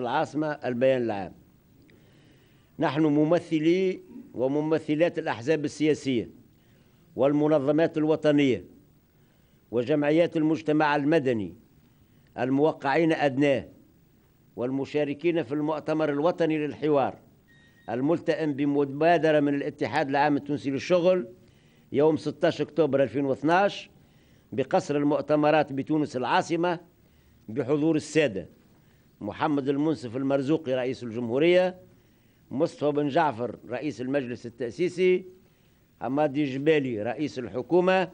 العاصمة البيان العام نحن ممثلي وممثلات الأحزاب السياسية والمنظمات الوطنية وجمعيات المجتمع المدني الموقعين أدناه والمشاركين في المؤتمر الوطني للحوار الملتئم بمبادرة من الاتحاد العام التونسي للشغل يوم 16 أكتوبر 2012 بقصر المؤتمرات بتونس العاصمة بحضور السادة محمد المنصف المرزوقي رئيس الجمهورية مصطفى بن جعفر رئيس المجلس التأسيسي حمادي جبالي رئيس الحكومة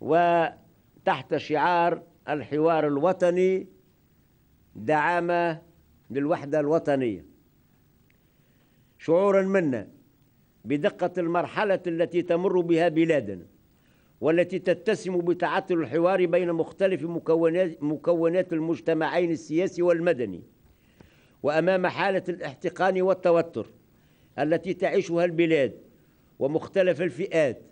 وتحت شعار الحوار الوطني دعامة للوحدة الوطنية شعورا منا بدقة المرحلة التي تمر بها بلادنا والتي تتسم بتعطل الحوار بين مختلف مكونات, مكونات المجتمعين السياسي والمدني وامام حاله الاحتقان والتوتر التي تعيشها البلاد ومختلف الفئات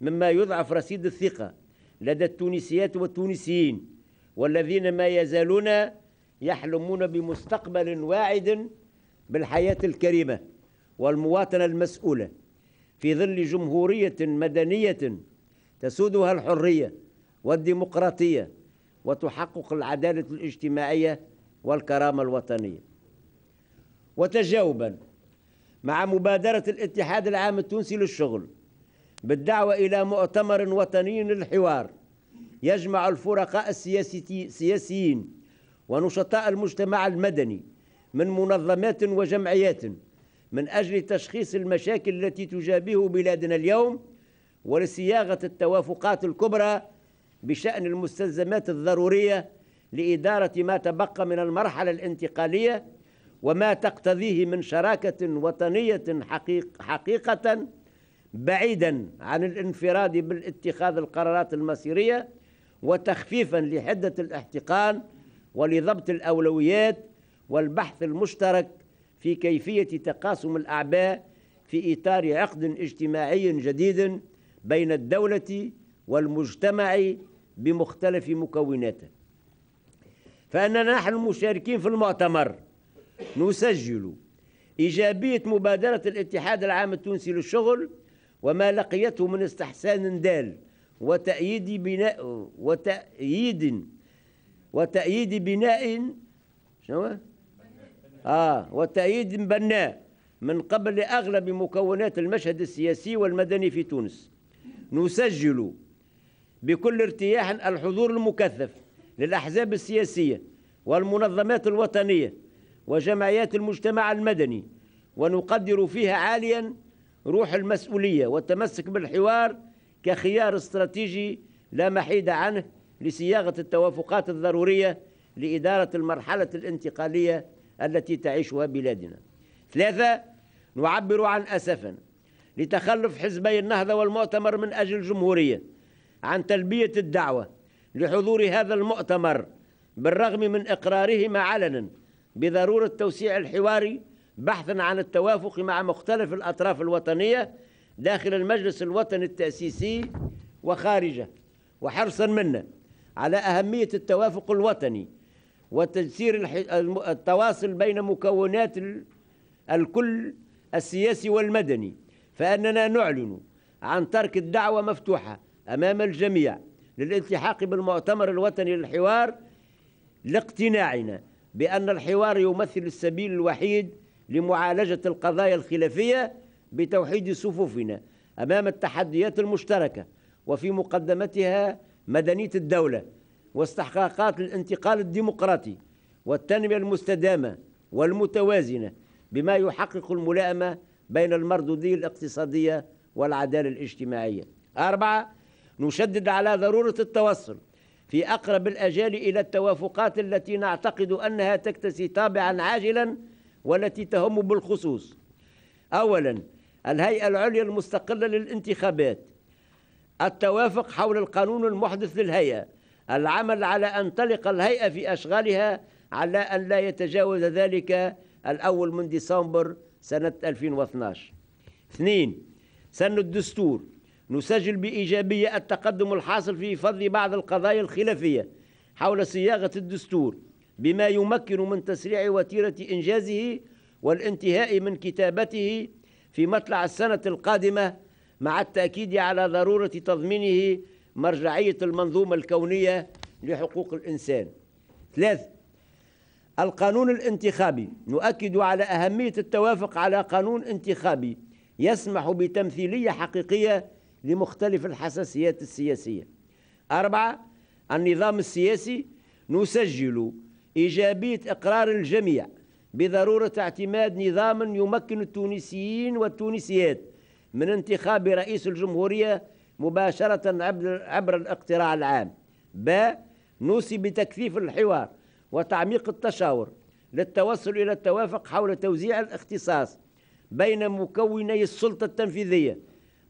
مما يضعف رصيد الثقه لدى التونسيات والتونسيين والذين ما يزالون يحلمون بمستقبل واعد بالحياه الكريمه والمواطنه المسؤوله في ظل جمهوريه مدنيه تسودها الحرية والديمقراطية وتحقق العدالة الاجتماعية والكرامة الوطنية وتجاوبا مع مبادرة الاتحاد العام التونسي للشغل بالدعوة إلى مؤتمر وطني للحوار يجمع الفرقاء السياسيين ونشطاء المجتمع المدني من منظمات وجمعيات من أجل تشخيص المشاكل التي تجابه بلادنا اليوم ولصياغة التوافقات الكبرى بشأن المستلزمات الضرورية لإدارة ما تبقى من المرحلة الانتقالية وما تقتضيه من شراكة وطنية حقيق حقيقة بعيدا عن الانفراد بالاتخاذ القرارات المصيرية وتخفيفا لحدة الاحتقان ولضبط الأولويات والبحث المشترك في كيفية تقاسم الأعباء في إطار عقد اجتماعي جديد بين الدولة والمجتمع بمختلف مكوناته فأننا نحن المشاركين في المؤتمر نسجل إيجابية مبادرة الاتحاد العام التونسي للشغل وما لقيته من استحسان دال وتأييد بناء وتأييد وتأييد بناء شنو؟ آه وتأييد بناء من قبل أغلب مكونات المشهد السياسي والمدني في تونس نسجل بكل ارتياح الحضور المكثف للأحزاب السياسية والمنظمات الوطنية وجمعيات المجتمع المدني ونقدر فيها عاليا روح المسؤولية والتمسك بالحوار كخيار استراتيجي لا محيد عنه لصياغة التوافقات الضرورية لإدارة المرحلة الانتقالية التي تعيشها بلادنا ثلاثة نعبر عن أسفنا لتخلف حزبي النهضة والمؤتمر من أجل الجمهورية عن تلبية الدعوة لحضور هذا المؤتمر بالرغم من إقرارهما علنا بضرورة توسيع الحوار بحثا عن التوافق مع مختلف الأطراف الوطنية داخل المجلس الوطني التأسيسي وخارجه وحرصا منا على أهمية التوافق الوطني وتجسير التواصل بين مكونات الكل السياسي والمدني فأننا نعلن عن ترك الدعوة مفتوحة أمام الجميع للالتحاق بالمؤتمر الوطني للحوار لاقتناعنا بأن الحوار يمثل السبيل الوحيد لمعالجة القضايا الخلافية بتوحيد صفوفنا أمام التحديات المشتركة وفي مقدمتها مدنية الدولة واستحقاقات الانتقال الديمقراطي والتنمية المستدامة والمتوازنة بما يحقق الملائمة بين المردودية الاقتصادية والعدالة الاجتماعية أربعة نشدد على ضرورة التوصل في أقرب الأجال إلى التوافقات التي نعتقد أنها تكتسي طابعا عاجلا والتي تهم بالخصوص أولا الهيئة العليا المستقلة للانتخابات التوافق حول القانون المحدث للهيئة العمل على أن تلق الهيئة في أشغالها على أن لا يتجاوز ذلك الأول من ديسمبر سنة 2012 اثنين سن الدستور نسجل بإيجابية التقدم الحاصل في فض بعض القضايا الخلافية حول صياغة الدستور بما يمكن من تسريع وتيرة إنجازه والانتهاء من كتابته في مطلع السنة القادمة مع التأكيد على ضرورة تضمينه مرجعية المنظومة الكونية لحقوق الإنسان ثلاث القانون الانتخابي نؤكد على أهمية التوافق على قانون انتخابي يسمح بتمثيلية حقيقية لمختلف الحساسيات السياسية أربعة النظام السياسي نسجل إيجابية إقرار الجميع بضرورة اعتماد نظام يمكن التونسيين والتونسيات من انتخاب رئيس الجمهورية مباشرة عبر الاقتراع العام ب نوصي بتكثيف الحوار وتعميق التشاور للتوصل إلى التوافق حول توزيع الاختصاص بين مكوني السلطة التنفيذية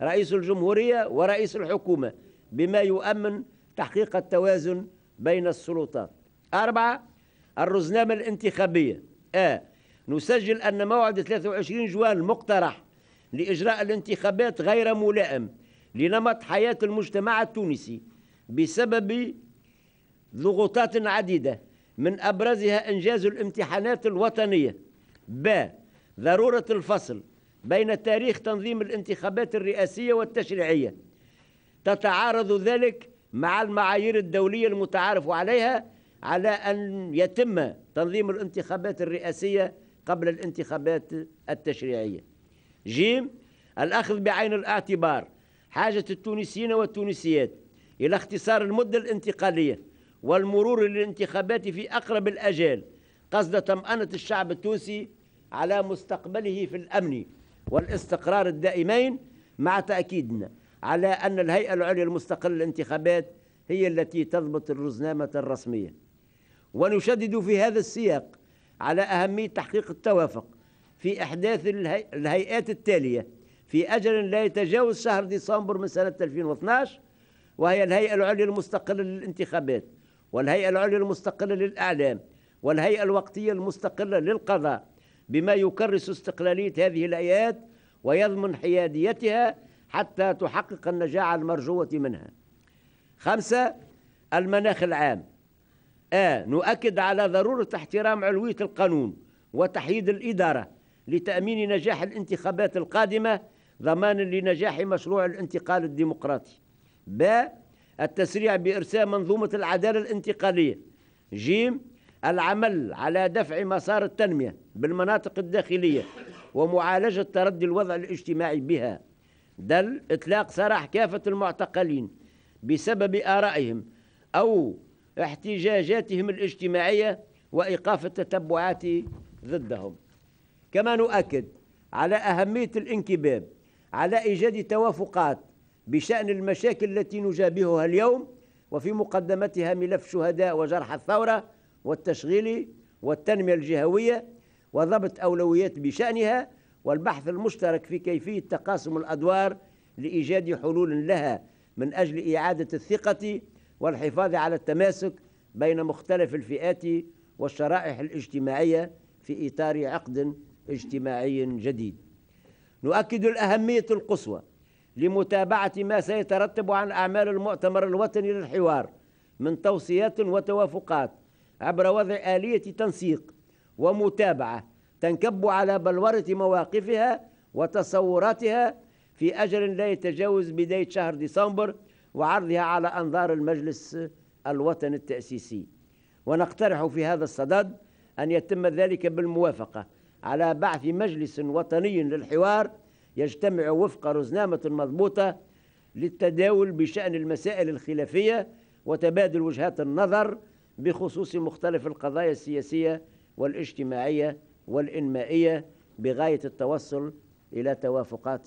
رئيس الجمهورية ورئيس الحكومة بما يؤمن تحقيق التوازن بين السلطات أربعة الرزنامة الانتخابية آه نسجل أن موعد 23 جوان المقترح لإجراء الانتخابات غير ملائم لنمط حياة المجتمع التونسي بسبب ضغوطات عديدة من أبرزها إنجاز الامتحانات الوطنية ب ضرورة الفصل بين تاريخ تنظيم الانتخابات الرئاسية والتشريعية تتعارض ذلك مع المعايير الدولية المتعارف عليها على أن يتم تنظيم الانتخابات الرئاسية قبل الانتخابات التشريعية جيم الأخذ بعين الاعتبار حاجة التونسيين والتونسيات إلى اختصار المدة الانتقالية والمرور للانتخابات في أقرب الأجال قصد طمأنة الشعب التونسي على مستقبله في الأمن والاستقرار الدائمين مع تأكيدنا على أن الهيئة العليا المستقلة للانتخابات هي التي تضبط الرزنامة الرسمية ونشدد في هذا السياق على أهمية تحقيق التوافق في إحداث الهيئات التالية في أجل لا يتجاوز شهر ديسمبر من سنة 2012 وهي الهيئة العليا المستقلة للانتخابات والهيئة العليا المستقلة للإعلام والهيئة الوقتية المستقلة للقضاء بما يكرس استقلالية هذه الهيئات ويضمن حياديتها حتى تحقق النجاعة المرجوة منها خمسة المناخ العام آ نؤكد على ضرورة احترام علوية القانون وتحييد الإدارة لتأمين نجاح الانتخابات القادمة ضمانا لنجاح مشروع الانتقال الديمقراطي ب التسريع بإرساء منظومة العدالة الانتقالية جيم العمل على دفع مسار التنمية بالمناطق الداخلية ومعالجة تردي الوضع الاجتماعي بها دل إطلاق سراح كافة المعتقلين بسبب آرائهم أو احتجاجاتهم الاجتماعية وإيقاف التتبعات ضدهم كما نؤكد على أهمية الانكباب على إيجاد توافقات بشأن المشاكل التي نجابهها اليوم وفي مقدمتها ملف شهداء وجرح الثورة والتشغيل والتنمية الجهوية وضبط أولويات بشأنها والبحث المشترك في كيفية تقاسم الأدوار لإيجاد حلول لها من أجل إعادة الثقة والحفاظ على التماسك بين مختلف الفئات والشرائح الاجتماعية في إطار عقد اجتماعي جديد نؤكد الأهمية القصوى لمتابعة ما سيترتب عن أعمال المؤتمر الوطني للحوار من توصيات وتوافقات عبر وضع آلية تنسيق ومتابعة تنكب على بلورة مواقفها وتصوراتها في أجل لا يتجاوز بداية شهر ديسمبر وعرضها على أنظار المجلس الوطني التأسيسي ونقترح في هذا الصدد أن يتم ذلك بالموافقة على بعث مجلس وطني للحوار يجتمع وفق رزنامة مضبوطة للتداول بشأن المسائل الخلافية وتبادل وجهات النظر بخصوص مختلف القضايا السياسية والاجتماعية والإنمائية بغاية التوصل إلى توافقات